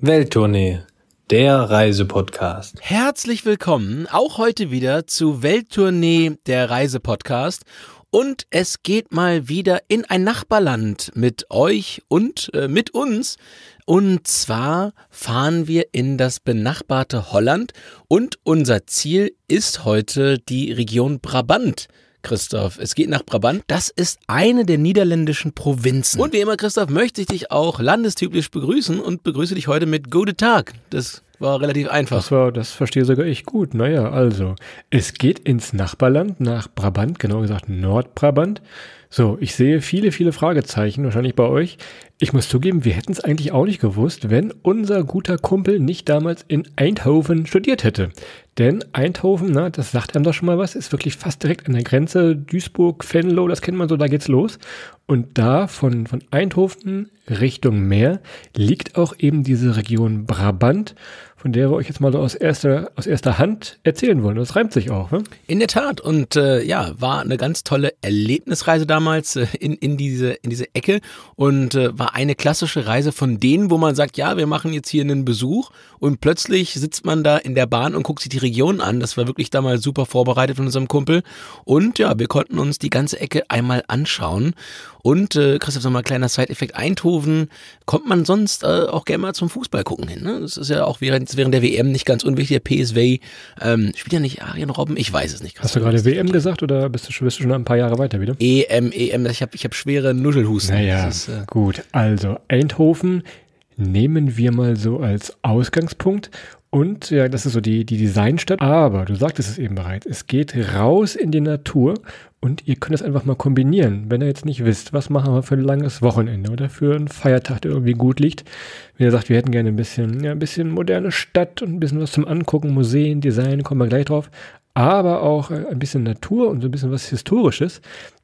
Welttournee, der Reisepodcast. Herzlich willkommen auch heute wieder zu Welttournee, der Reisepodcast. Und es geht mal wieder in ein Nachbarland mit euch und äh, mit uns. Und zwar fahren wir in das benachbarte Holland und unser Ziel ist heute die Region Brabant. Christoph. Es geht nach Brabant. Das ist eine der niederländischen Provinzen. Und wie immer, Christoph, möchte ich dich auch landestypisch begrüßen und begrüße dich heute mit Guten Tag. Das war relativ einfach. Das, war, das verstehe sogar ich gut. Naja, also, es geht ins Nachbarland, nach Brabant, genauer gesagt Nordbrabant. So, ich sehe viele, viele Fragezeichen, wahrscheinlich bei euch. Ich muss zugeben, wir hätten es eigentlich auch nicht gewusst, wenn unser guter Kumpel nicht damals in Eindhoven studiert hätte. Denn Eindhoven, na, das sagt einem doch schon mal was, ist wirklich fast direkt an der Grenze. Duisburg, Venlo, das kennt man so, da geht's los. Und da von, von Eindhoven Richtung Meer liegt auch eben diese Region Brabant von der wir euch jetzt mal aus erster, aus erster Hand erzählen wollen. Das reimt sich auch. Ne? In der Tat. Und äh, ja, war eine ganz tolle Erlebnisreise damals äh, in, in, diese, in diese Ecke und äh, war eine klassische Reise von denen, wo man sagt, ja, wir machen jetzt hier einen Besuch und plötzlich sitzt man da in der Bahn und guckt sich die Region an. Das war wirklich damals super vorbereitet von unserem Kumpel. Und ja, wir konnten uns die ganze Ecke einmal anschauen. Und äh, Christoph, nochmal kleiner Side-Effekt, Eindhoven kommt man sonst äh, auch gerne mal zum Fußball gucken hin. Ne? Das ist ja auch während, während der WM nicht ganz unwichtig. Der PSV ähm, spielt ja nicht Arjen Robben, ich weiß es nicht. Christoph. Hast du gerade WM gesagt oder bist du, schon, bist du schon ein paar Jahre weiter wieder? EM, EM, ich habe ich hab schwere Nudelhusten. Naja, ist, äh, gut. Also Eindhoven, nehmen wir mal so als Ausgangspunkt. Und ja, das ist so die, die Designstadt. Aber du sagtest es eben bereits, es geht raus in die Natur und ihr könnt es einfach mal kombinieren. Wenn ihr jetzt nicht wisst, was machen wir für ein langes Wochenende oder für einen Feiertag, der irgendwie gut liegt. Wenn ihr sagt, wir hätten gerne ein bisschen, ja, ein bisschen moderne Stadt und ein bisschen was zum Angucken, Museen, Design, kommen wir gleich drauf aber auch äh, ein bisschen Natur und so ein bisschen was Historisches,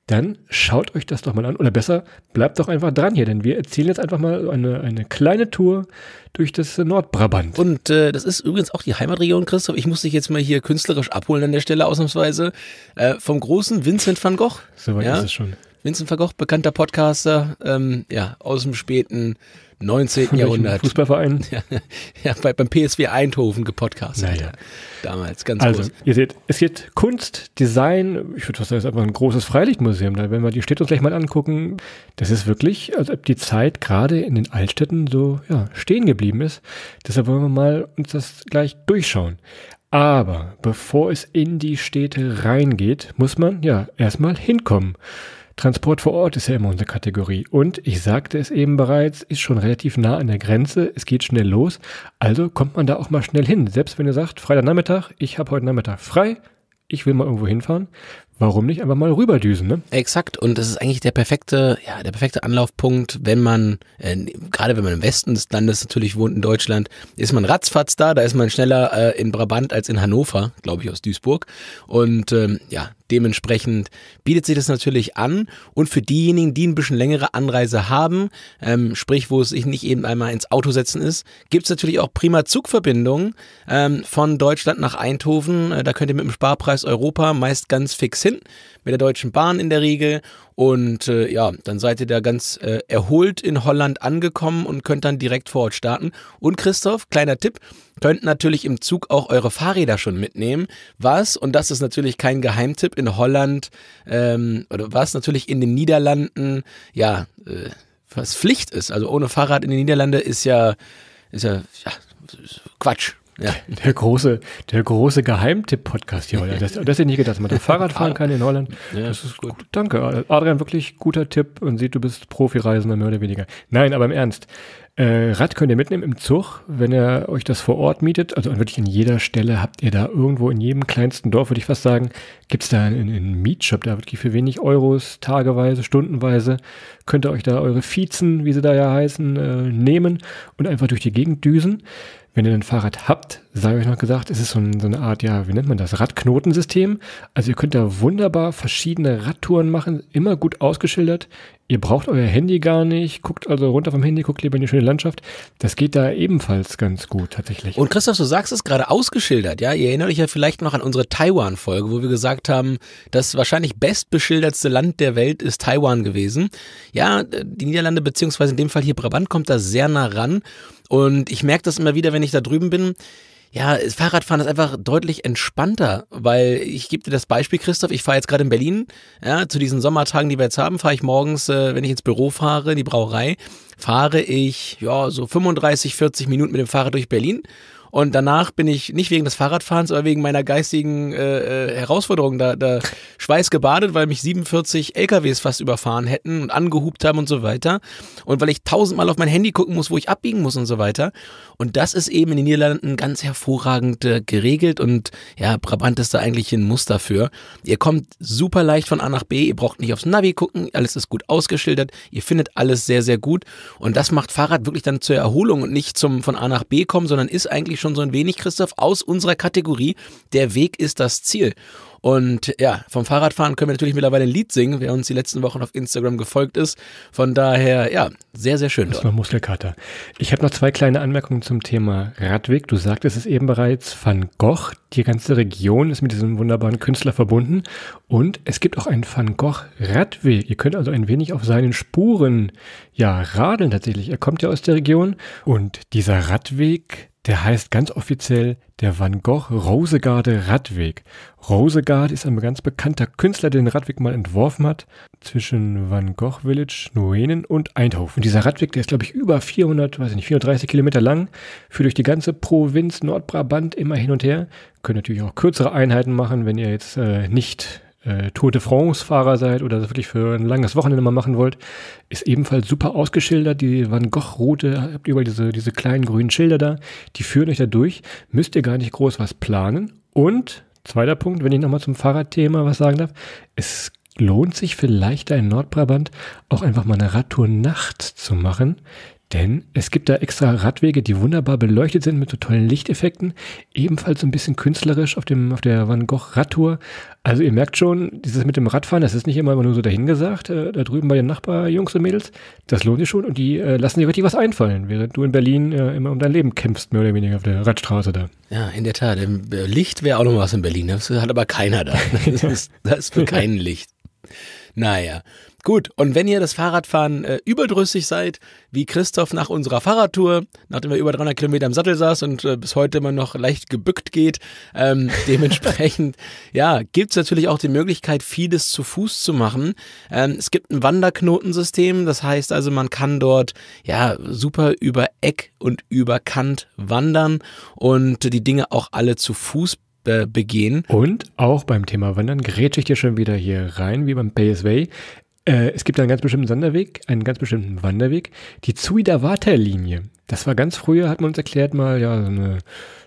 dann schaut euch das doch mal an. Oder besser, bleibt doch einfach dran hier, denn wir erzählen jetzt einfach mal eine, eine kleine Tour durch das Nordbrabant. Und äh, das ist übrigens auch die Heimatregion, Christoph. Ich muss dich jetzt mal hier künstlerisch abholen an der Stelle ausnahmsweise. Äh, vom großen Vincent van Gogh. Soweit ja? ist es schon. Vincent van Gogh, bekannter Podcaster, ähm, ja, aus dem späten 19. Jahrhundert. Fußballverein? Ja, ja bei, beim PSW Eindhoven gepodcastet. Naja. Damals, ganz also, groß. ihr seht, es geht Kunst, Design, ich würde fast sagen, es ist einfach ein großes Freilichtmuseum. Da, wenn wir die Städte uns gleich mal angucken, das ist wirklich, als ob die Zeit gerade in den Altstädten so ja, stehen geblieben ist. Deshalb wollen wir mal uns das gleich durchschauen. Aber bevor es in die Städte reingeht, muss man ja erstmal hinkommen. Transport vor Ort ist ja immer unsere Kategorie. Und ich sagte es eben bereits, ist schon relativ nah an der Grenze, es geht schnell los. Also kommt man da auch mal schnell hin. Selbst wenn ihr sagt, Freitagnachmittag, ich habe heute Nachmittag frei, ich will mal irgendwo hinfahren, warum nicht einfach mal rüberdüsen, ne? Exakt, und das ist eigentlich der perfekte, ja, der perfekte Anlaufpunkt, wenn man, äh, gerade wenn man im Westen des Landes natürlich wohnt in Deutschland, ist man ratzfatz da, da ist man schneller äh, in Brabant als in Hannover, glaube ich, aus Duisburg. Und ähm, ja, Dementsprechend bietet sich das natürlich an und für diejenigen, die ein bisschen längere Anreise haben, ähm, sprich, wo es sich nicht eben einmal ins Auto setzen ist, gibt es natürlich auch prima Zugverbindungen ähm, von Deutschland nach Eindhoven. Äh, da könnt ihr mit dem Sparpreis Europa meist ganz fix hin, mit der Deutschen Bahn in der Regel. Und äh, ja, dann seid ihr da ganz äh, erholt in Holland angekommen und könnt dann direkt vor Ort starten. Und Christoph, kleiner Tipp, könnt natürlich im Zug auch eure Fahrräder schon mitnehmen, was, und das ist natürlich kein Geheimtipp, in Holland ähm, oder was natürlich in den Niederlanden, ja, äh, was Pflicht ist. Also ohne Fahrrad in den Niederlanden ist ja, ist ja, ja Quatsch. Ja. Der große, der große Geheimtipp-Podcast hier heute. Das, das hätte nicht gedacht, dass man da Fahrrad fahren kann in Holland. Ja, das ist gut. Danke, Adrian, wirklich guter Tipp und sieht, du bist Profireisender, mehr oder weniger. Nein, aber im Ernst. Äh, Rad könnt ihr mitnehmen im Zug, wenn ihr euch das vor Ort mietet. Also wirklich an jeder Stelle habt ihr da irgendwo in jedem kleinsten Dorf, würde ich fast sagen, gibt es da einen, einen Mietshop, da wirklich für wenig Euros, tageweise, stundenweise, könnt ihr euch da eure Viezen, wie sie da ja heißen, äh, nehmen und einfach durch die Gegend düsen. Wenn ihr ein Fahrrad habt, sei euch noch gesagt, es ist so, ein, so, eine Art, ja, wie nennt man das? Radknotensystem. Also ihr könnt da wunderbar verschiedene Radtouren machen, immer gut ausgeschildert. Ihr braucht euer Handy gar nicht, guckt also runter vom Handy, guckt lieber in die schöne Landschaft. Das geht da ebenfalls ganz gut tatsächlich. Und Christoph, du sagst es gerade ausgeschildert, ja? Ihr erinnert euch ja vielleicht noch an unsere Taiwan-Folge, wo wir gesagt haben, das wahrscheinlich bestbeschildertste Land der Welt ist Taiwan gewesen. Ja, die Niederlande, beziehungsweise in dem Fall hier Brabant, kommt da sehr nah ran. Und ich merke das immer wieder, wenn ich da drüben bin ja, Fahrradfahren ist einfach deutlich entspannter, weil ich gebe dir das Beispiel, Christoph, ich fahre jetzt gerade in Berlin, ja, zu diesen Sommertagen, die wir jetzt haben, fahre ich morgens, äh, wenn ich ins Büro fahre, in die Brauerei, fahre ich ja so 35, 40 Minuten mit dem Fahrrad durch Berlin und danach bin ich nicht wegen des Fahrradfahrens, aber wegen meiner geistigen äh, äh Herausforderung da, da Schweiß gebadet, weil mich 47 LKWs fast überfahren hätten und angehupt haben und so weiter. Und weil ich tausendmal auf mein Handy gucken muss, wo ich abbiegen muss und so weiter. Und das ist eben in den Niederlanden ganz hervorragend äh, geregelt und ja, Brabant ist da eigentlich ein Muster für. Ihr kommt super leicht von A nach B, ihr braucht nicht aufs Navi gucken, alles ist gut ausgeschildert, ihr findet alles sehr, sehr gut. Und das macht Fahrrad wirklich dann zur Erholung und nicht zum von A nach B kommen, sondern ist eigentlich schon schon so ein wenig, Christoph, aus unserer Kategorie. Der Weg ist das Ziel. Und ja, vom Fahrradfahren können wir natürlich mittlerweile ein Lied singen, wer uns die letzten Wochen auf Instagram gefolgt ist. Von daher, ja, sehr, sehr schön. Das dort. war Muskelkater. Ich habe noch zwei kleine Anmerkungen zum Thema Radweg. Du sagtest es eben bereits, Van Gogh, die ganze Region ist mit diesem wunderbaren Künstler verbunden. Und es gibt auch einen Van Gogh-Radweg. Ihr könnt also ein wenig auf seinen Spuren, ja, radeln tatsächlich. Er kommt ja aus der Region und dieser Radweg, der heißt ganz offiziell der Van Gogh Rosegarde Radweg. Rosegarde ist ein ganz bekannter Künstler, der den Radweg mal entworfen hat zwischen Van Gogh Village, Noenen und Eindhoven. Und dieser Radweg, der ist glaube ich über 400, weiß ich nicht, 430 Kilometer lang, führt durch die ganze Provinz Nordbrabant immer hin und her. Könnt natürlich auch kürzere Einheiten machen, wenn ihr jetzt äh, nicht äh, Tour de France-Fahrer seid oder das wirklich für ein langes Wochenende mal machen wollt, ist ebenfalls super ausgeschildert. Die Van Gogh-Route, habt ihr überall diese, diese kleinen grünen Schilder da, die führen euch da durch. Müsst ihr gar nicht groß was planen. Und zweiter Punkt, wenn ich nochmal zum Fahrradthema was sagen darf, es lohnt sich vielleicht da in Nordbrabant auch einfach mal eine Radtour nachts zu machen, denn es gibt da extra Radwege, die wunderbar beleuchtet sind mit so tollen Lichteffekten. Ebenfalls so ein bisschen künstlerisch auf, dem, auf der Van Gogh Radtour. Also ihr merkt schon, dieses mit dem Radfahren, das ist nicht immer nur so dahingesagt, äh, da drüben bei den Nachbarjungs und Mädels. Das lohnt sich schon und die äh, lassen dir richtig was einfallen, während du in Berlin äh, immer um dein Leben kämpfst, mehr oder weniger auf der Radstraße da. Ja, in der Tat. Äh, Licht wäre auch noch was in Berlin. Das hat aber keiner da. Das ist, das ist für kein Licht. Naja. Gut, und wenn ihr das Fahrradfahren äh, überdrüssig seid, wie Christoph nach unserer Fahrradtour, nachdem er über 300 Kilometer im Sattel saß und äh, bis heute immer noch leicht gebückt geht, ähm, dementsprechend, ja, gibt es natürlich auch die Möglichkeit, vieles zu Fuß zu machen. Ähm, es gibt ein Wanderknotensystem, das heißt also, man kann dort, ja, super über Eck und über Kant wandern und die Dinge auch alle zu Fuß äh, begehen. Und auch beim Thema Wandern grätsche ich dir schon wieder hier rein, wie beim PSW. Äh, es gibt einen ganz bestimmten Sonderweg, einen ganz bestimmten Wanderweg, die Zuidawata-Linie. Das war ganz früher, hat man uns erklärt, mal ja so eine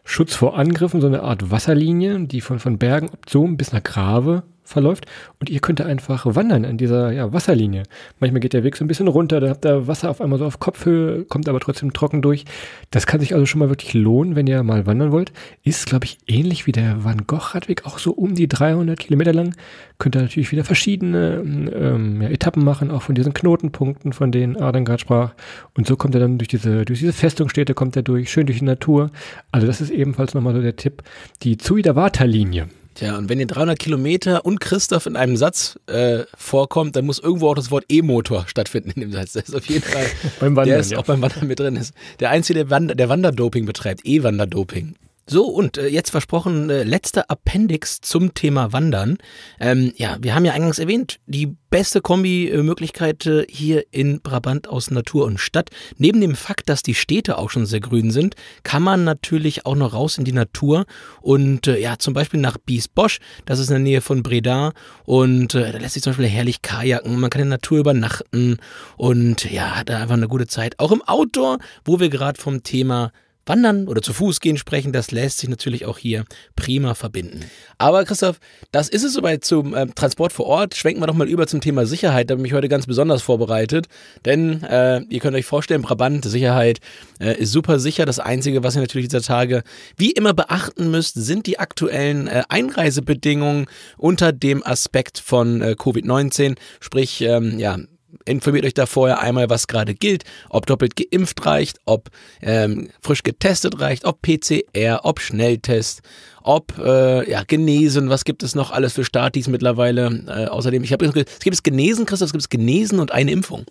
Schutz vor Angriffen, so eine Art Wasserlinie, die von, von Bergen ob Zoom bis nach Grave verläuft und ihr könnt da einfach wandern an dieser ja, Wasserlinie. Manchmal geht der Weg so ein bisschen runter, dann habt ihr Wasser auf einmal so auf Kopfhöhe, kommt aber trotzdem trocken durch. Das kann sich also schon mal wirklich lohnen, wenn ihr mal wandern wollt. Ist, glaube ich, ähnlich wie der Van Gogh-Radweg, auch so um die 300 Kilometer lang. Könnt ihr natürlich wieder verschiedene ähm, ja, Etappen machen, auch von diesen Knotenpunkten, von denen Adam gerade sprach. Und so kommt er dann durch diese, durch diese Festungsstädte, kommt er durch, schön durch die Natur. Also das ist ebenfalls nochmal so der Tipp, die Zuidawata-Linie. Tja, und wenn ihr 300 Kilometer und Christoph in einem Satz äh, vorkommt, dann muss irgendwo auch das Wort E-Motor stattfinden in dem Satz. Das ist auf jeden Fall, beim Wandern, der ist ja. auch beim Wandern mit drin ist. Der Einzige, der, Wander, der Wanderdoping betreibt, E-Wanderdoping. So, und äh, jetzt versprochen, äh, letzter Appendix zum Thema Wandern. Ähm, ja, wir haben ja eingangs erwähnt, die beste Kombi-Möglichkeit äh, hier in Brabant aus Natur und Stadt. Neben dem Fakt, dass die Städte auch schon sehr grün sind, kann man natürlich auch noch raus in die Natur und äh, ja, zum Beispiel nach Biesbosch, das ist in der Nähe von Breda und äh, da lässt sich zum Beispiel herrlich kajaken, man kann in der Natur übernachten und ja, hat da einfach eine gute Zeit. Auch im Outdoor, wo wir gerade vom Thema Wandern oder zu Fuß gehen sprechen. Das lässt sich natürlich auch hier prima verbinden. Aber Christoph, das ist es soweit zum äh, Transport vor Ort. Schwenken wir doch mal über zum Thema Sicherheit. Da bin ich heute ganz besonders vorbereitet. Denn äh, ihr könnt euch vorstellen, Brabant, Sicherheit äh, ist super sicher. Das Einzige, was ihr natürlich dieser Tage wie immer beachten müsst, sind die aktuellen äh, Einreisebedingungen unter dem Aspekt von äh, Covid-19. Sprich, ähm, ja, informiert euch da vorher einmal, was gerade gilt, ob doppelt geimpft reicht, ob ähm, frisch getestet reicht, ob PCR, ob Schnelltest, ob äh, ja, genesen, was gibt es noch alles für Statis mittlerweile. Äh, außerdem, ich habe es gibt es genesen, Christoph, es gibt es genesen und eine Impfung.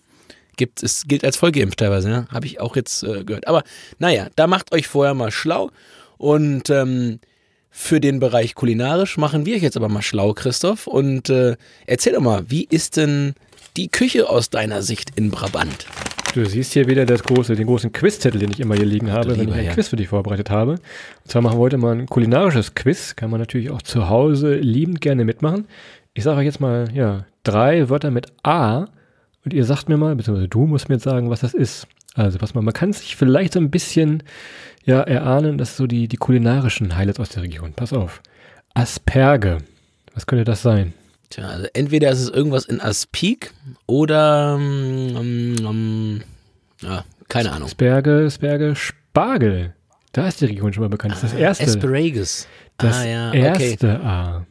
Gibt es gilt als vollgeimpft teilweise, ne? habe ich auch jetzt äh, gehört. Aber naja, da macht euch vorher mal schlau und ähm, für den Bereich kulinarisch machen wir euch jetzt aber mal schlau, Christoph. Und äh, erzähl doch mal, wie ist denn die Küche aus deiner Sicht in Brabant? Du siehst hier wieder das große, den großen Quizzettel, den ich immer hier liegen habe, Lieber, wenn ich ein ja. Quiz für dich vorbereitet habe. Und zwar machen wir heute mal ein kulinarisches Quiz. Kann man natürlich auch zu Hause liebend gerne mitmachen. Ich sage euch jetzt mal, ja, drei Wörter mit A und ihr sagt mir mal, beziehungsweise du musst mir jetzt sagen, was das ist. Also, pass mal, man kann sich vielleicht so ein bisschen, ja, erahnen, dass so die, die kulinarischen Highlights aus der Region. Pass auf. Asperge. Was könnte das sein? Tja, also entweder ist es irgendwas in Aspik oder ähm, ähm, ja, keine Ahnung. Sperge, Sperge, Spargel. Da ist die Region schon mal bekannt. Das ist das ah, erste. Asparagus. Das ah, ja, okay. erste A.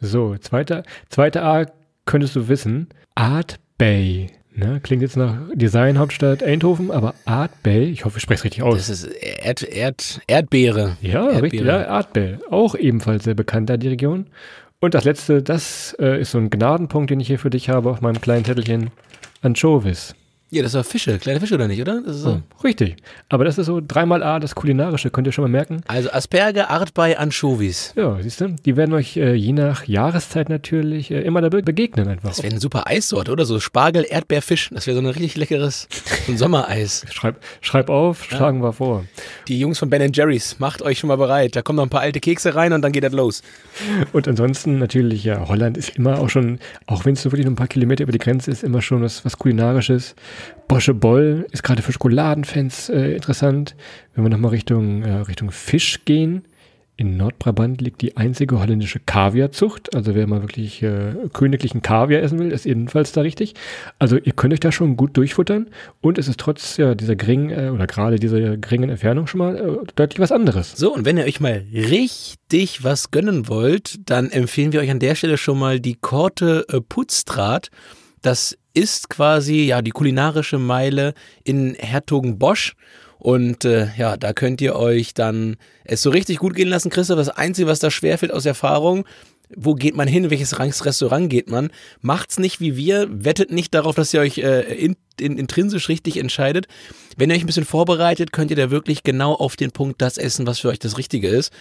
So, zweite, zweite A könntest du wissen. Art Bay. Ne? Klingt jetzt nach Designhauptstadt Eindhoven, aber Art Bay, ich hoffe, ich spreche es richtig aus. Das ist Erd, Erd, Erdbeere. Ja, Erdbeere. richtig, ja, Art Bay. Auch ebenfalls sehr bekannt da die Region. Und das letzte, das äh, ist so ein Gnadenpunkt, den ich hier für dich habe auf meinem kleinen Zettelchen. Anchovis. Ja, das war Fische, kleine Fische oder nicht, oder? So. Hm, richtig. Aber das ist so dreimal A, das Kulinarische, könnt ihr schon mal merken. Also Asperger, Artbei, Anchovies. Ja, siehst du, die werden euch äh, je nach Jahreszeit natürlich äh, immer da begegnen einfach. Das wäre eine super Eissorte, oder? So Spargel, Erdbeerfisch, das wäre so ein richtig leckeres ein Sommereis. schreib, schreib auf, schlagen wir vor. Die Jungs von Ben Jerry's, macht euch schon mal bereit. Da kommen noch ein paar alte Kekse rein und dann geht das los. Und ansonsten natürlich, ja, Holland ist immer auch schon, auch wenn es nur wirklich nur ein paar Kilometer über die Grenze ist, immer schon was, was Kulinarisches. Bosche Boll ist gerade für Schokoladenfans äh, interessant. Wenn wir nochmal Richtung, äh, Richtung Fisch gehen, in Nordbrabant liegt die einzige holländische Kaviarzucht. Also wer mal wirklich äh, königlichen Kaviar essen will, ist ebenfalls da richtig. Also ihr könnt euch da schon gut durchfuttern und es ist trotz ja, dieser geringen äh, oder gerade dieser geringen Entfernung schon mal äh, deutlich was anderes. So, und wenn ihr euch mal richtig was gönnen wollt, dann empfehlen wir euch an der Stelle schon mal die Korte äh, Putzdraht. Das ist quasi ja die kulinarische Meile in Hertogenbosch. Und äh, ja, da könnt ihr euch dann es so richtig gut gehen lassen, Christoph. Das Einzige, was da schwerfällt aus Erfahrung, wo geht man hin, welches Rangs Restaurant geht man. Macht's nicht wie wir, wettet nicht darauf, dass ihr euch äh, in in, intrinsisch richtig entscheidet. Wenn ihr euch ein bisschen vorbereitet, könnt ihr da wirklich genau auf den Punkt das essen, was für euch das Richtige ist.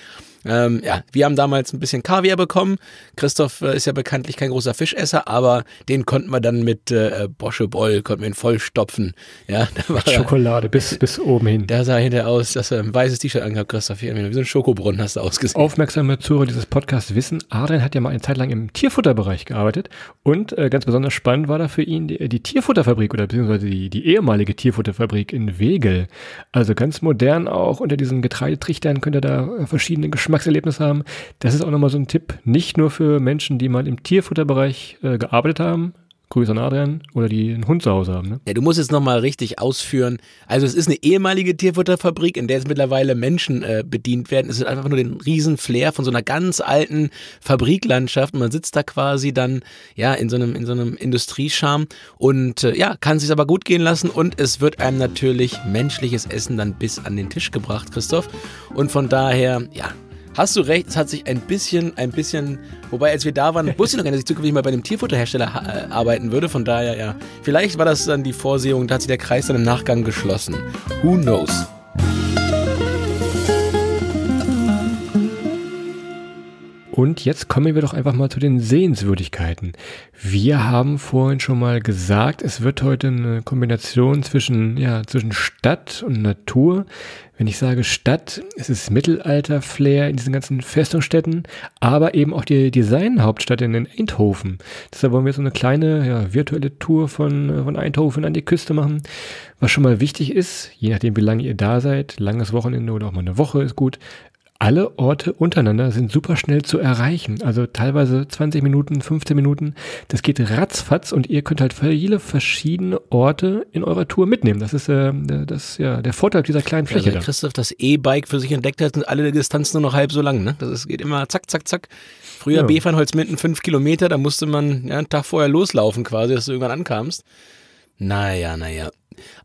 Ähm, ja, wir haben damals ein bisschen Kaviar bekommen. Christoph äh, ist ja bekanntlich kein großer Fischesser, aber den konnten wir dann mit äh, Bosche Boll, konnten wir ihn vollstopfen. Ja, mit Schokolade er, bis, bis oben hin. Da sah hinterher aus, dass er ein weißes T-Shirt angehabt, Christoph. Hier, wie so ein Schokobrunnen hast du ausgesehen. Aufmerksame Zuhörer dieses Podcasts wissen, Adrian hat ja mal eine Zeit lang im Tierfutterbereich gearbeitet und äh, ganz besonders spannend war da für ihn die, die Tierfutterfabrik oder beziehungsweise beziehungsweise die, die ehemalige Tierfutterfabrik in Wegel. Also ganz modern auch unter diesen Getreidetrichtern könnt ihr da äh, verschiedene Geschmackserlebnisse haben. Das ist auch nochmal so ein Tipp, nicht nur für Menschen, die mal im Tierfutterbereich äh, gearbeitet haben, Grüße an Adrian oder die einen Hund zu Hause haben. Ne? Ja, du musst jetzt nochmal richtig ausführen. Also es ist eine ehemalige Tierfutterfabrik, in der jetzt mittlerweile Menschen äh, bedient werden. Es ist einfach nur den riesen Flair von so einer ganz alten Fabriklandschaft. Und man sitzt da quasi dann ja in so einem, in so einem Industriescham und äh, ja, kann es sich aber gut gehen lassen. Und es wird einem natürlich menschliches Essen dann bis an den Tisch gebracht, Christoph. Und von daher, ja, hast du recht, es hat sich ein bisschen, ein bisschen, wobei als wir da waren, wusste ich noch gar nicht, dass ich zukünftig mal bei einem Tierfutterhersteller äh, arbeiten würde, von daher ja. Vielleicht war das dann die Vorsehung, da hat sich der Kreis dann im Nachgang geschlossen. Who knows? Und jetzt kommen wir doch einfach mal zu den Sehenswürdigkeiten. Wir haben vorhin schon mal gesagt, es wird heute eine Kombination zwischen, ja, zwischen Stadt und Natur. Wenn ich sage Stadt, es ist Mittelalter-Flair in diesen ganzen Festungsstädten, aber eben auch die Designhauptstadt in den Eindhoven. Deshalb wollen wir jetzt so eine kleine ja, virtuelle Tour von, von Eindhoven an die Küste machen. Was schon mal wichtig ist, je nachdem wie lange ihr da seid, langes Wochenende oder auch mal eine Woche ist gut, alle Orte untereinander sind super schnell zu erreichen. Also teilweise 20 Minuten, 15 Minuten. Das geht ratzfatz und ihr könnt halt viele verschiedene Orte in eurer Tour mitnehmen. Das ist äh, das, ja, der Vorteil dieser kleinen also Fläche. Also, wenn Christoph das E-Bike für sich entdeckt hat, sind alle Distanzen nur noch halb so lang. Ne? Das ist, geht immer zack, zack, zack. Früher ja. Befernholz mitten fünf Kilometer, da musste man ja, einen Tag vorher loslaufen quasi, dass du irgendwann ankamst. Naja, naja.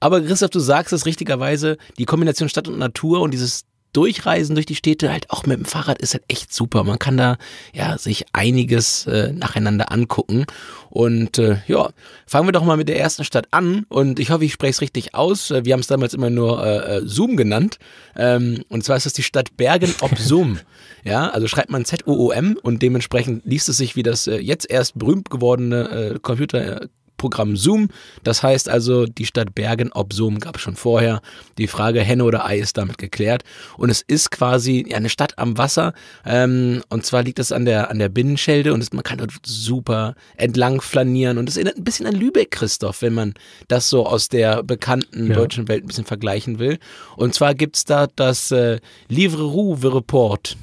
Aber Christoph, du sagst es richtigerweise, die Kombination Stadt und Natur und dieses Durchreisen durch die Städte halt auch mit dem Fahrrad ist halt echt super. Man kann da ja sich einiges äh, nacheinander angucken. Und äh, ja, fangen wir doch mal mit der ersten Stadt an. Und ich hoffe, ich spreche es richtig aus. Äh, wir haben es damals immer nur äh, äh, Zoom genannt. Ähm, und zwar ist das die Stadt Bergen ob Zoom. ja, also schreibt man Z-O-O-M und dementsprechend liest es sich wie das äh, jetzt erst berühmt gewordene äh, Computer. Äh, Programm Zoom. Das heißt also, die Stadt Bergen ob Zoom gab es schon vorher. Die Frage Henne oder Ei ist damit geklärt. Und es ist quasi eine Stadt am Wasser. Ähm, und zwar liegt es an der, an der Binnenschelde und es, man kann dort super entlang flanieren. Und es erinnert ein bisschen an Lübeck, Christoph, wenn man das so aus der bekannten ja. deutschen Welt ein bisschen vergleichen will. Und zwar gibt es da das äh, Livre Roux Report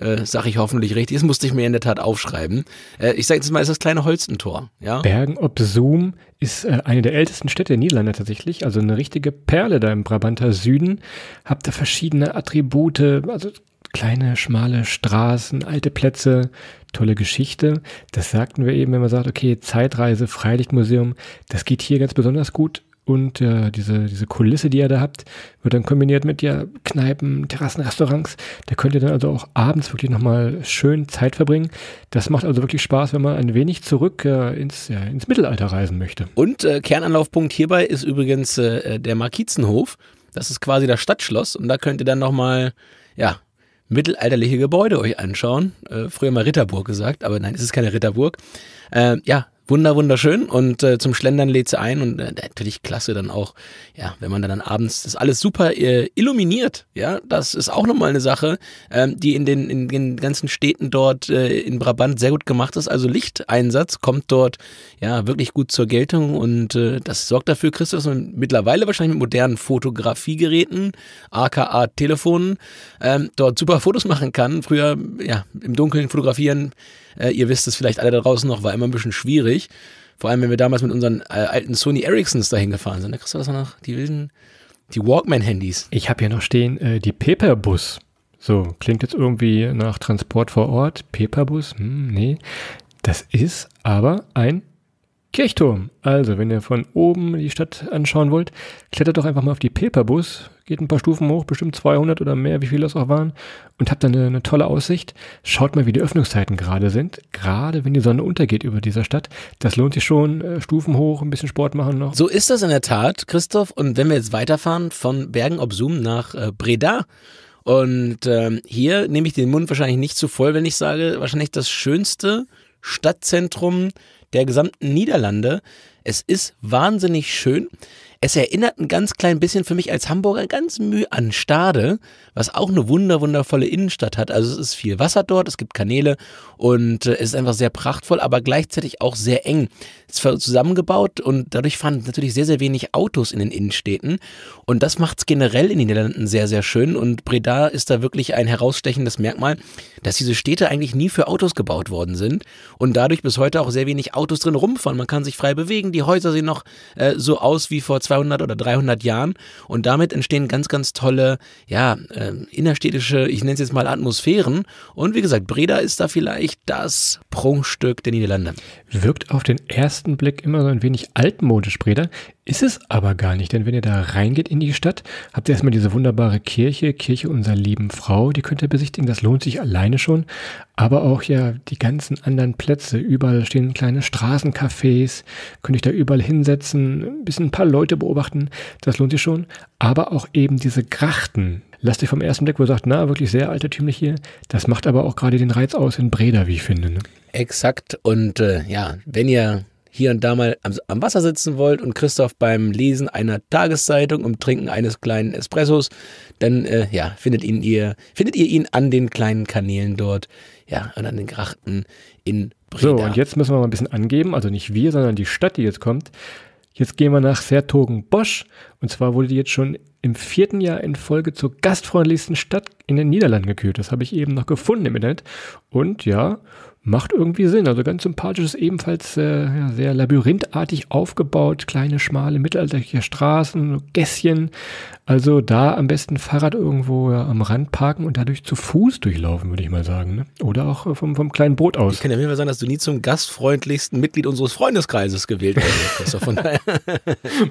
äh, sage ich hoffentlich richtig. Das musste ich mir in der Tat aufschreiben. Äh, ich sage jetzt mal, es ist das kleine Holstentor. Ja? Bergen ob Zoom ist äh, eine der ältesten Städte der Niederlande tatsächlich, also eine richtige Perle da im Brabanter Süden. Habt da verschiedene Attribute, also kleine, schmale Straßen, alte Plätze, tolle Geschichte. Das sagten wir eben, wenn man sagt, okay, Zeitreise, Freilichtmuseum, das geht hier ganz besonders gut und äh, diese, diese Kulisse, die ihr da habt, wird dann kombiniert mit ja, Kneipen, Terrassen, Restaurants. Da könnt ihr dann also auch abends wirklich nochmal schön Zeit verbringen. Das macht also wirklich Spaß, wenn man ein wenig zurück äh, ins, ja, ins Mittelalter reisen möchte. Und äh, Kernanlaufpunkt hierbei ist übrigens äh, der Markizenhof. Das ist quasi das Stadtschloss und da könnt ihr dann nochmal, ja, mittelalterliche Gebäude euch anschauen. Äh, früher mal Ritterburg gesagt, aber nein, es ist keine Ritterburg. Äh, ja, wunder, wunderschön und äh, zum Schlendern lädt sie ein und äh, natürlich klasse dann auch, ja, wenn man dann abends das alles super äh, illuminiert, ja, das ist auch nochmal eine Sache, ähm, die in den, in den ganzen Städten dort äh, in Brabant sehr gut gemacht ist. Also Lichteinsatz kommt dort ja wirklich gut zur Geltung und äh, das sorgt dafür, Christoph, dass man mittlerweile wahrscheinlich mit modernen Fotografiegeräten, aka Telefonen, ähm, dort super Fotos machen kann. Früher, ja, im Dunkeln fotografieren, äh, ihr wisst es vielleicht alle da draußen noch, war immer ein bisschen schwierig lustig. Vor allem, wenn wir damals mit unseren äh, alten Sony Ericssons dahin gefahren sind. Da kriegst du das noch, die wilden, die Walkman-Handys. Ich habe hier noch stehen, äh, die Paperbus. So, klingt jetzt irgendwie nach Transport vor Ort. Paperbus, hm, nee. Das ist aber ein Kirchturm. Also, wenn ihr von oben die Stadt anschauen wollt, klettert doch einfach mal auf die Peperbus, geht ein paar Stufen hoch, bestimmt 200 oder mehr, wie viele das auch waren, und habt dann eine, eine tolle Aussicht. Schaut mal, wie die Öffnungszeiten gerade sind. Gerade wenn die Sonne untergeht über dieser Stadt, das lohnt sich schon. Äh, Stufen hoch, ein bisschen Sport machen noch. So ist das in der Tat, Christoph. Und wenn wir jetzt weiterfahren von Bergen ob Zoom nach äh, Breda, und ähm, hier nehme ich den Mund wahrscheinlich nicht zu voll, wenn ich sage, wahrscheinlich das schönste Stadtzentrum der gesamten Niederlande. Es ist wahnsinnig schön. Es erinnert ein ganz klein bisschen für mich als Hamburger ganz müh an Stade, was auch eine wunder, wundervolle Innenstadt hat. Also es ist viel Wasser dort, es gibt Kanäle und äh, es ist einfach sehr prachtvoll, aber gleichzeitig auch sehr eng. Es ist zusammengebaut und dadurch fahren natürlich sehr, sehr wenig Autos in den Innenstädten. Und das macht es generell in den Niederlanden sehr, sehr schön. Und Breda ist da wirklich ein herausstechendes Merkmal, dass diese Städte eigentlich nie für Autos gebaut worden sind und dadurch bis heute auch sehr wenig Autos drin rumfahren. Man kann sich frei bewegen. Die Häuser sehen noch äh, so aus wie vor 200 oder 300 Jahren. Und damit entstehen ganz, ganz tolle, ja, äh, innerstädtische, ich nenne es jetzt mal Atmosphären. Und wie gesagt, Breda ist da vielleicht das Prunkstück der Niederlande. Wirkt auf den ersten Blick immer so ein wenig altmodisch, Breda. Ist es aber gar nicht, denn wenn ihr da reingeht in die Stadt, habt ihr erstmal diese wunderbare Kirche, Kirche unserer lieben Frau, die könnt ihr besichtigen, das lohnt sich alleine schon, aber auch ja die ganzen anderen Plätze, überall stehen kleine Straßencafés, könnt ihr da überall hinsetzen, ein bisschen ein paar Leute beobachten, das lohnt sich schon, aber auch eben diese Grachten, lasst euch vom ersten Blick, wo ihr sagt, na, wirklich sehr altertümlich hier. Das macht aber auch gerade den Reiz aus in Breda, wie ich finde. Ne? Exakt. Und äh, ja, wenn ihr hier und da mal am, am Wasser sitzen wollt und Christoph beim Lesen einer Tageszeitung und Trinken eines kleinen Espressos, dann äh, ja, findet, ihn ihr, findet ihr ihn an den kleinen Kanälen dort, ja, und an den Grachten in Breda. So, und jetzt müssen wir mal ein bisschen angeben, also nicht wir, sondern die Stadt, die jetzt kommt. Jetzt gehen wir nach Sertogenbosch Und zwar wurde die jetzt schon im vierten Jahr in Folge zur gastfreundlichsten Stadt in den Niederlanden gekürt. Das habe ich eben noch gefunden im Internet. Und ja, Macht irgendwie Sinn. Also ganz sympathisch ist ebenfalls äh, ja, sehr labyrinthartig aufgebaut, kleine, schmale, mittelalterliche Straßen, Gässchen. Also da am besten Fahrrad irgendwo ja, am Rand parken und dadurch zu Fuß durchlaufen, würde ich mal sagen. Ne? Oder auch äh, vom, vom kleinen Boot aus. Ich kann ja mir mal sagen, dass du nie zum gastfreundlichsten Mitglied unseres Freundeskreises gewählt wurdest.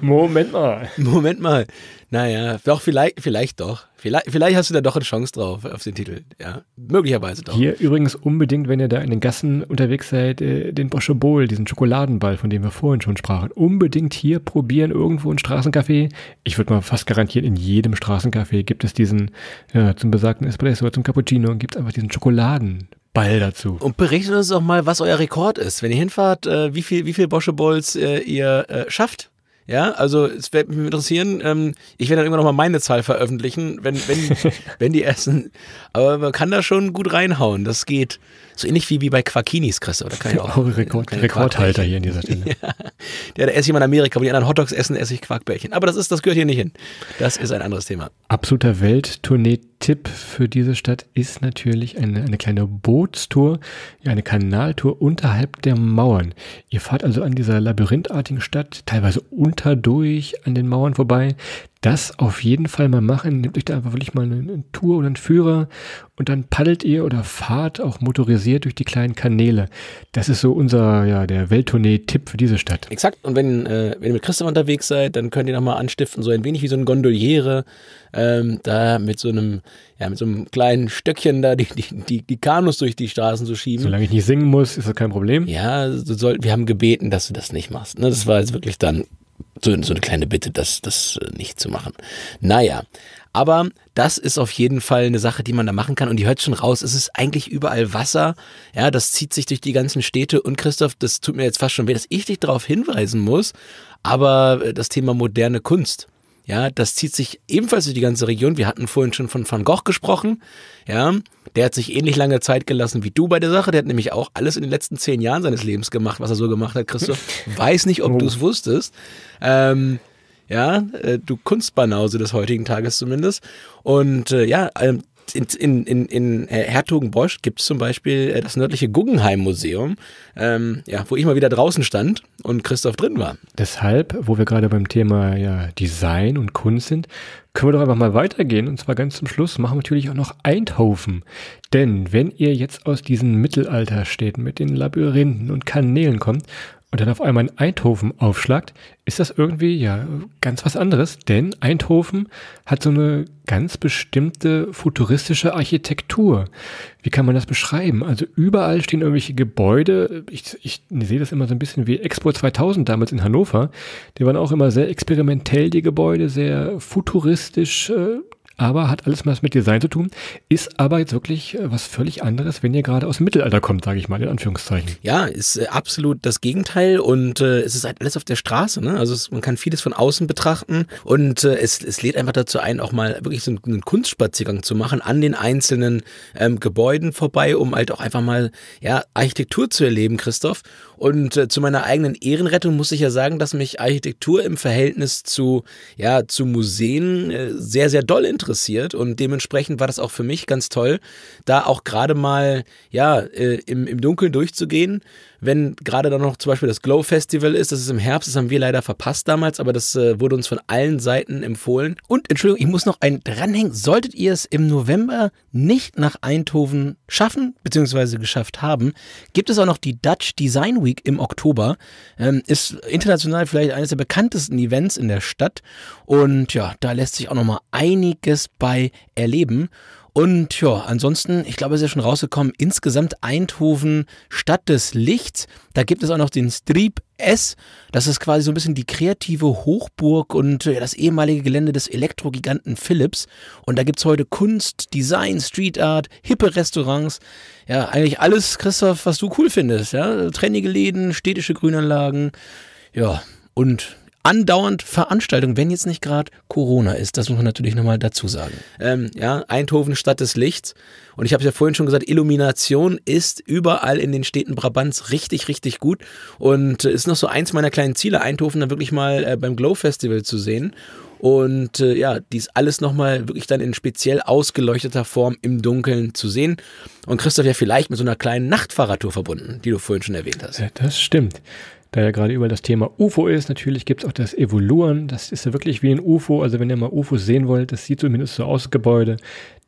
Moment mal. Moment mal. Naja, doch, vielleicht, vielleicht doch. Vielleicht, vielleicht hast du da doch eine Chance drauf auf den Titel. Ja, möglicherweise doch. Hier übrigens unbedingt, wenn ihr da in den Gassen unterwegs seid, äh, den Bosche Bowl, diesen Schokoladenball, von dem wir vorhin schon sprachen, unbedingt hier probieren, irgendwo im Straßencafé. Ich würde mal fast garantieren, in jedem Straßencafé gibt es diesen, ja, äh, zum besagten Espresso oder zum Cappuccino, gibt es einfach diesen Schokoladen. Ball dazu. Und berichtet uns doch mal, was euer Rekord ist, wenn ihr hinfahrt, äh, wie viel, wie viel Bosche Bowls äh, ihr äh, schafft. Ja, also es wird mich interessieren. Ähm, ich werde dann irgendwann nochmal meine Zahl veröffentlichen, wenn, wenn, wenn die essen. Aber man kann da schon gut reinhauen. Das geht. So ähnlich wie, wie bei Quakinis, Chris, oder? Kann ich auch, oh, Rekord, Rekordhalter hier in dieser Stelle. ja, der, der esse mal in Amerika, wo die anderen Hotdogs essen, esse ich Quarkbällchen. Aber das ist, das gehört hier nicht hin. Das ist ein anderes Thema. Absoluter Welttournee-Tipp für diese Stadt ist natürlich eine, eine kleine Bootstour, eine Kanaltour unterhalb der Mauern. Ihr fahrt also an dieser labyrinthartigen Stadt, teilweise unterdurch an den Mauern vorbei, das auf jeden Fall mal machen. Nehmt euch da einfach wirklich mal eine, Tour oder einen Führer und dann paddelt ihr oder fahrt auch motorisiert durch die kleinen Kanäle. Das ist so unser, ja, der Welttournee-Tipp für diese Stadt. Exakt. Und wenn, äh, wenn ihr mit Christoph unterwegs seid, dann könnt ihr nochmal anstiften, so ein wenig wie so ein Gondoliere, ähm, da mit so einem, ja, mit so einem kleinen Stöckchen da die, die, die, die Kanus durch die Straßen zu schieben. Solange ich nicht singen muss, ist das kein Problem. Ja, soll, wir haben gebeten, dass du das nicht machst. Ne? Das war jetzt wirklich dann so, so eine kleine Bitte, das, das äh, nicht zu machen. Naja, aber das ist auf jeden Fall eine Sache, die man da machen kann. Und die hört schon raus, es ist eigentlich überall Wasser. Ja, das zieht sich durch die ganzen Städte. Und Christoph, das tut mir jetzt fast schon weh, dass ich dich darauf hinweisen muss. Aber äh, das Thema moderne Kunst ja, das zieht sich ebenfalls durch die ganze Region. Wir hatten vorhin schon von Van Gogh gesprochen. Ja, der hat sich ähnlich lange Zeit gelassen wie du bei der Sache. Der hat nämlich auch alles in den letzten zehn Jahren seines Lebens gemacht, was er so gemacht hat, Christoph. Weiß nicht, ob du es oh. wusstest. Ähm, ja, äh, du Kunstbanause des heutigen Tages zumindest. Und äh, ja, ähm, in, in, in Hertogenbosch gibt es zum Beispiel äh, das nördliche Guggenheim-Museum, ähm, ja, wo ich mal wieder draußen stand und Christoph drin war. Deshalb, wo wir gerade beim Thema ja, Design und Kunst sind, können wir doch einfach mal weitergehen. Und zwar ganz zum Schluss machen wir natürlich auch noch Eindhoven. Denn wenn ihr jetzt aus diesen Mittelalterstädten mit den Labyrinthen und Kanälen kommt und dann auf einmal in Eindhoven aufschlagt, ist das irgendwie ja ganz was anderes, denn Eindhoven hat so eine ganz bestimmte futuristische Architektur. Wie kann man das beschreiben? Also überall stehen irgendwelche Gebäude. Ich, ich sehe das immer so ein bisschen wie Expo 2000 damals in Hannover. Die waren auch immer sehr experimentell, die Gebäude, sehr futuristisch, äh, aber hat alles was mit Design zu tun, ist aber jetzt wirklich äh, was völlig anderes, wenn ihr gerade aus dem Mittelalter kommt, sage ich mal, in Anführungszeichen. Ja, ist äh, absolut das Gegenteil und äh, es ist halt alles auf der Straße, ne? Also es, man kann vieles von außen betrachten und äh, es, es lädt einfach dazu ein, auch mal wirklich so einen, einen Kunstspaziergang zu machen an den einzelnen ähm, Gebäuden vorbei, um halt auch einfach mal ja, Architektur zu erleben, Christoph. Und äh, zu meiner eigenen Ehrenrettung muss ich ja sagen, dass mich Architektur im Verhältnis zu, ja, zu Museen äh, sehr, sehr doll interessiert interessiert und dementsprechend war das auch für mich ganz toll, da auch gerade mal ja äh, im, im Dunkeln durchzugehen wenn gerade dann noch zum Beispiel das Glow Festival ist, das ist im Herbst, das haben wir leider verpasst damals, aber das äh, wurde uns von allen Seiten empfohlen. Und Entschuldigung, ich muss noch einen dranhängen. Solltet ihr es im November nicht nach Eindhoven schaffen, beziehungsweise geschafft haben, gibt es auch noch die Dutch Design Week im Oktober. Ähm, ist international vielleicht eines der bekanntesten Events in der Stadt. Und ja, da lässt sich auch nochmal einiges bei erleben. Und ja, ansonsten, ich glaube, es ist ja schon rausgekommen, insgesamt Eindhoven Stadt des Lichts. Da gibt es auch noch den Strieb S. Das ist quasi so ein bisschen die kreative Hochburg und ja, äh, das ehemalige Gelände des Elektrogiganten Philips. Und da gibt es heute Kunst, Design, Street Art, hippe Restaurants. Ja, eigentlich alles, Christoph, was du cool findest. Ja? Trennige Läden, städtische Grünanlagen. Ja, und andauernd Veranstaltungen, wenn jetzt nicht gerade Corona ist. Das muss man natürlich nochmal dazu sagen. Ähm, ja, Eindhoven, Stadt des Lichts. Und ich habe es ja vorhin schon gesagt, Illumination ist überall in den Städten Brabants richtig, richtig gut. Und äh, ist noch so eins meiner kleinen Ziele, Eindhoven dann wirklich mal äh, beim Glow Festival zu sehen. Und äh, ja, dies alles nochmal wirklich dann in speziell ausgeleuchteter Form im Dunkeln zu sehen. Und Christoph ja vielleicht mit so einer kleinen Nachtfahrradtour verbunden, die du vorhin schon erwähnt hast. Ja, das stimmt da ja gerade überall das Thema UFO ist. Natürlich gibt es auch das Evoluren. Das ist ja wirklich wie ein UFO. Also wenn ihr mal UFOs sehen wollt, das sieht zumindest so aus, Gebäude.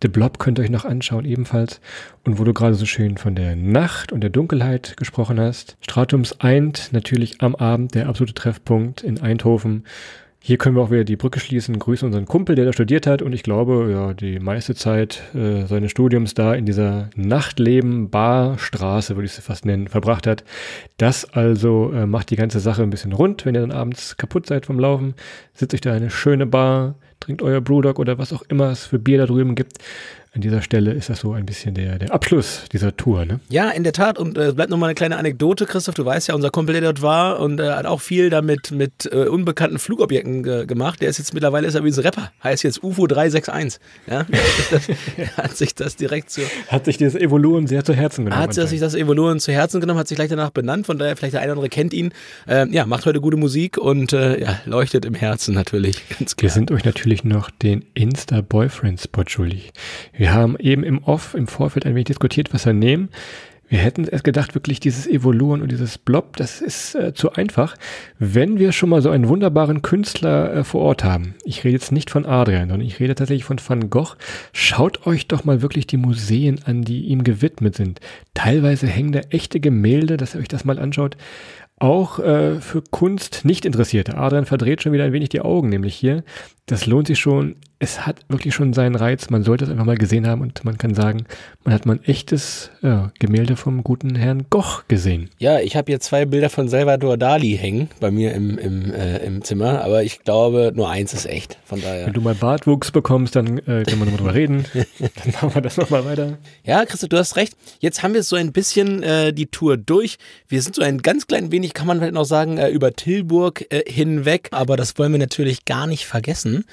The Blob könnt ihr euch noch anschauen ebenfalls. Und wo du gerade so schön von der Nacht und der Dunkelheit gesprochen hast. Stratums eint natürlich am Abend der absolute Treffpunkt in Eindhoven. Hier können wir auch wieder die Brücke schließen, grüßen unseren Kumpel, der da studiert hat und ich glaube, ja, die meiste Zeit äh, seines Studiums da in dieser Nachtleben-Barstraße, würde ich es fast nennen, verbracht hat. Das also äh, macht die ganze Sache ein bisschen rund, wenn ihr dann abends kaputt seid vom Laufen, sitzt euch da eine schöne Bar, trinkt euer Brewdog oder was auch immer es für Bier da drüben gibt an dieser Stelle ist das so ein bisschen der, der Abschluss dieser Tour. Ne? Ja, in der Tat. Und äh, es äh, bleibt nochmal eine kleine Anekdote, Christoph. Du weißt ja, unser Kumpel, der dort war und äh, hat auch viel damit mit äh, unbekannten Flugobjekten ge gemacht. Der ist jetzt mittlerweile ist er wie ein Rapper. Heißt jetzt UFO 361. Ja? hat sich das direkt zu. Hat sich das Evoluon sehr zu Herzen genommen. Hat sich das Evoluon zu Herzen genommen, hat sich gleich danach benannt. Von daher, vielleicht der eine oder andere kennt ihn. Ähm, ja, macht heute gute Musik und äh, ja, leuchtet im Herzen natürlich. Ganz klar. Wir sind euch natürlich noch den Insta-Boyfriend-Spot schuldig. Wir haben eben im Off, im Vorfeld ein wenig diskutiert, was wir nehmen. Wir hätten erst gedacht, wirklich dieses Evolueren und dieses Blob, das ist äh, zu einfach, wenn wir schon mal so einen wunderbaren Künstler äh, vor Ort haben. Ich rede jetzt nicht von Adrian, sondern ich rede tatsächlich von Van Gogh. Schaut euch doch mal wirklich die Museen an, die ihm gewidmet sind. Teilweise hängen da echte Gemälde, dass ihr euch das mal anschaut. Auch äh, für Kunst nicht interessierte. Adrian verdreht schon wieder ein wenig die Augen, nämlich hier. Das lohnt sich schon es hat wirklich schon seinen Reiz. Man sollte es einfach mal gesehen haben und man kann sagen, man hat mal ein echtes ja, Gemälde vom guten Herrn Goch gesehen. Ja, ich habe hier zwei Bilder von Salvador Dali hängen bei mir im, im, äh, im Zimmer, aber ich glaube, nur eins ist echt. Von daher. Wenn du mal Bartwuchs bekommst, dann äh, können wir nochmal drüber reden. Dann machen wir das nochmal weiter. Ja, Christoph, du hast recht. Jetzt haben wir so ein bisschen äh, die Tour durch. Wir sind so ein ganz klein wenig, kann man vielleicht halt noch sagen, äh, über Tilburg äh, hinweg, aber das wollen wir natürlich gar nicht vergessen.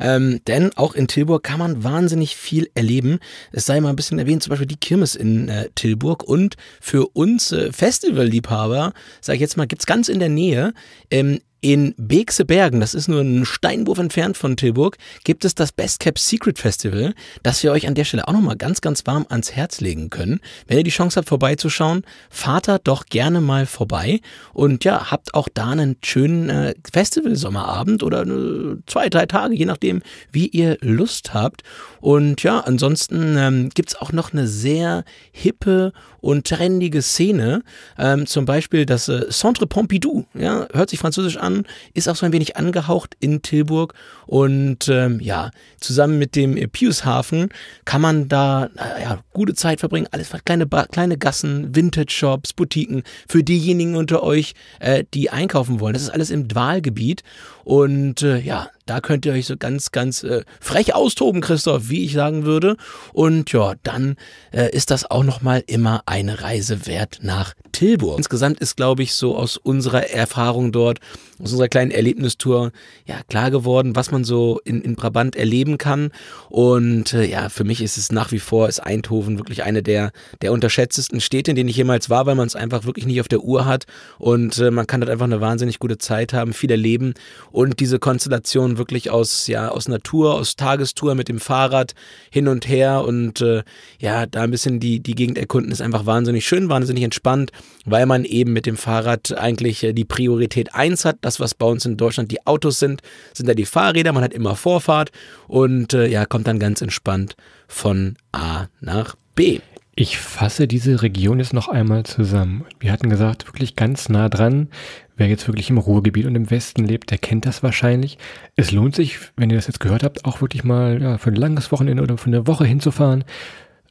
Ähm, denn auch in Tilburg kann man wahnsinnig viel erleben. Es sei mal ein bisschen erwähnt, zum Beispiel die Kirmes in äh, Tilburg. Und für uns äh, Festivalliebhaber, sage ich jetzt mal, gibt es ganz in der Nähe ähm, in Beeksebergen, das ist nur ein Steinwurf entfernt von Tilburg, gibt es das Best Cap Secret Festival, das wir euch an der Stelle auch nochmal ganz, ganz warm ans Herz legen können. Wenn ihr die Chance habt, vorbeizuschauen, fahrt da doch gerne mal vorbei und ja, habt auch da einen schönen äh, Festival-Sommerabend oder äh, zwei, drei Tage, je nachdem, wie ihr Lust habt. Und ja, ansonsten ähm, es auch noch eine sehr hippe und trendige Szene. Ähm, zum Beispiel das äh, Centre Pompidou, ja, hört sich französisch an, ist auch so ein wenig angehaucht in Tilburg. Und ähm, ja, zusammen mit dem äh, Piushafen kann man da äh, ja, gute Zeit verbringen. Alles kleine, kleine Gassen, Vintage-Shops, Boutiquen. Für diejenigen unter euch, äh, die einkaufen wollen. Das ist alles im Dwalgebiet. Und äh, ja, da könnt ihr euch so ganz, ganz äh, frech austoben, Christoph, wie ich sagen würde. Und ja, dann äh, ist das auch nochmal immer eine Reise wert nach Tilburg. Insgesamt ist, glaube ich, so aus unserer Erfahrung dort, aus unserer kleinen Erlebnistour, ja, klar geworden, was man so in, in Brabant erleben kann. Und äh, ja, für mich ist es nach wie vor, ist Eindhoven wirklich eine der, der unterschätztesten Städte, in denen ich jemals war, weil man es einfach wirklich nicht auf der Uhr hat. Und äh, man kann dort einfach eine wahnsinnig gute Zeit haben, viel erleben und diese Konstellation wirklich aus, ja, aus Natur, aus Tagestour mit dem Fahrrad hin und her und äh, ja, da ein bisschen die, die Gegend erkunden ist einfach wahnsinnig schön, wahnsinnig entspannt, weil man eben mit dem Fahrrad eigentlich äh, die Priorität 1 hat. Das, was bei uns in Deutschland die Autos sind, sind da die Fahrräder, man hat immer Vorfahrt und äh, ja, kommt dann ganz entspannt von A nach B. Ich fasse diese Region jetzt noch einmal zusammen. Wir hatten gesagt, wirklich ganz nah dran, Wer jetzt wirklich im Ruhrgebiet und im Westen lebt, der kennt das wahrscheinlich. Es lohnt sich, wenn ihr das jetzt gehört habt, auch wirklich mal ja, für ein langes Wochenende oder für eine Woche hinzufahren,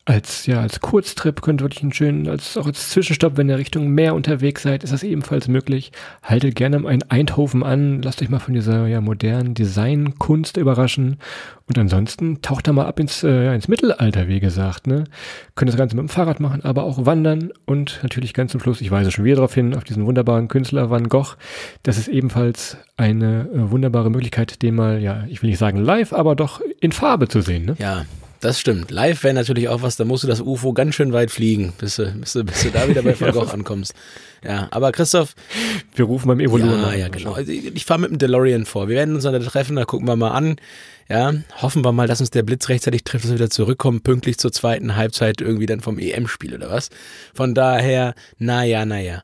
als, ja, als Kurztrip könnt wirklich einen schönen, als, auch als Zwischenstopp, wenn ihr Richtung Meer unterwegs seid, ist das ebenfalls möglich. Haltet gerne in Eindhoven an, lasst euch mal von dieser ja, modernen Designkunst überraschen. Und ansonsten taucht da mal ab ins, äh, ins Mittelalter, wie gesagt. Ne? Könnt das Ganze mit dem Fahrrad machen, aber auch wandern und natürlich ganz zum Schluss, ich weise schon wieder darauf hin, auf diesen wunderbaren Künstler Van Gogh. Das ist ebenfalls eine äh, wunderbare Möglichkeit, den mal, ja, ich will nicht sagen live, aber doch in Farbe zu sehen. Ne? Ja, das stimmt. Live wäre natürlich auch was, da musst du das UFO ganz schön weit fliegen, bis du, bis du, bis du da wieder bei Van Gogh ankommst. Ja, aber Christoph. Wir rufen beim Evolution. Ja, an. ja, genau. Also, ich fahre mit dem DeLorean vor. Wir werden uns dann treffen, da gucken wir mal an. Ja, hoffen wir mal, dass uns der Blitz rechtzeitig trifft, dass wir wieder zurückkommen, pünktlich zur zweiten Halbzeit irgendwie dann vom EM-Spiel oder was. Von daher, naja, naja.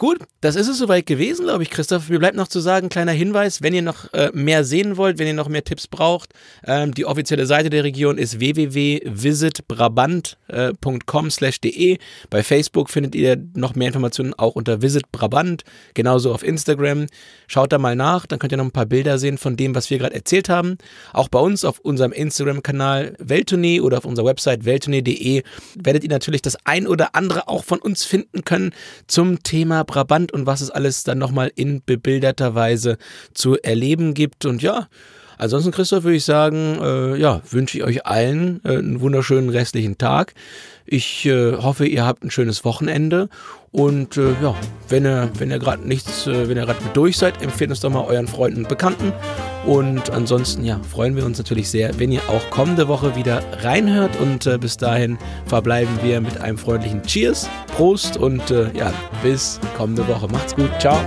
Gut, das ist es soweit gewesen, glaube ich, Christoph. Mir bleibt noch zu sagen, kleiner Hinweis, wenn ihr noch äh, mehr sehen wollt, wenn ihr noch mehr Tipps braucht, ähm, die offizielle Seite der Region ist www.visitbrabant.com/de. Äh, bei Facebook findet ihr noch mehr Informationen auch unter Visit Brabant, genauso auf Instagram. Schaut da mal nach, dann könnt ihr noch ein paar Bilder sehen von dem, was wir gerade erzählt haben. Auch bei uns auf unserem Instagram-Kanal Welttournee oder auf unserer Website welttournee.de werdet ihr natürlich das ein oder andere auch von uns finden können zum Thema Brabant und was es alles dann nochmal in bebilderter Weise zu erleben gibt. Und ja, ansonsten, Christoph, würde ich sagen, äh, ja, wünsche ich euch allen äh, einen wunderschönen restlichen Tag. Ich äh, hoffe, ihr habt ein schönes Wochenende und äh, ja, wenn ihr, wenn ihr gerade nichts, äh, wenn ihr gerade durch seid, empfehlt uns doch mal euren Freunden und Bekannten. Und ansonsten, ja, freuen wir uns natürlich sehr, wenn ihr auch kommende Woche wieder reinhört. Und äh, bis dahin verbleiben wir mit einem freundlichen Cheers, Prost und äh, ja, bis kommende Woche. Macht's gut, ciao.